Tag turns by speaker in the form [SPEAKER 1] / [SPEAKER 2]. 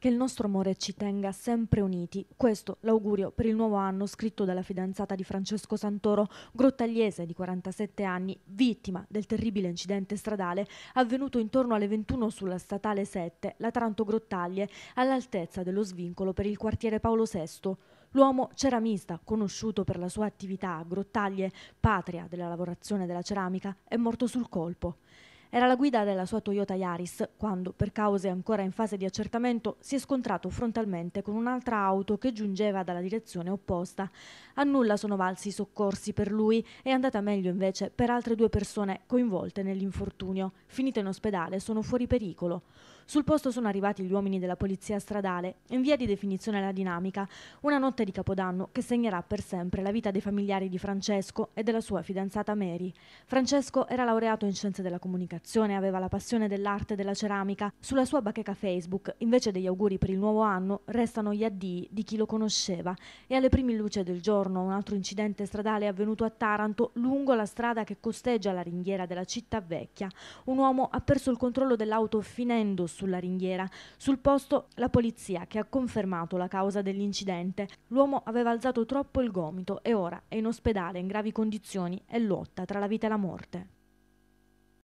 [SPEAKER 1] Che il nostro amore ci tenga sempre uniti. Questo l'augurio per il nuovo anno scritto dalla fidanzata di Francesco Santoro, grottagliese di 47 anni, vittima del terribile incidente stradale avvenuto intorno alle 21 sulla statale 7, la Taranto Grottaglie, all'altezza dello svincolo per il quartiere Paolo VI. L'uomo ceramista, conosciuto per la sua attività a Grottaglie, patria della lavorazione della ceramica, è morto sul colpo. Era la guida della sua Toyota Yaris quando, per cause ancora in fase di accertamento, si è scontrato frontalmente con un'altra auto che giungeva dalla direzione opposta. A nulla sono valsi i soccorsi per lui, e è andata meglio invece per altre due persone coinvolte nell'infortunio. Finite in ospedale sono fuori pericolo. Sul posto sono arrivati gli uomini della polizia stradale, in via di definizione la dinamica, una notte di Capodanno che segnerà per sempre la vita dei familiari di Francesco e della sua fidanzata Mary. Francesco era laureato in scienze della comunicazione generazione aveva la passione dell'arte e della ceramica, sulla sua bacheca Facebook, invece degli auguri per il nuovo anno, restano gli addii di chi lo conosceva. E alle prime luci del giorno un altro incidente stradale è avvenuto a Taranto, lungo la strada che costeggia la ringhiera della città vecchia. Un uomo ha perso il controllo dell'auto finendo sulla ringhiera. Sul posto la polizia, che ha confermato la causa dell'incidente. L'uomo aveva alzato troppo il gomito e ora è in ospedale in gravi condizioni e lotta tra la vita e la morte.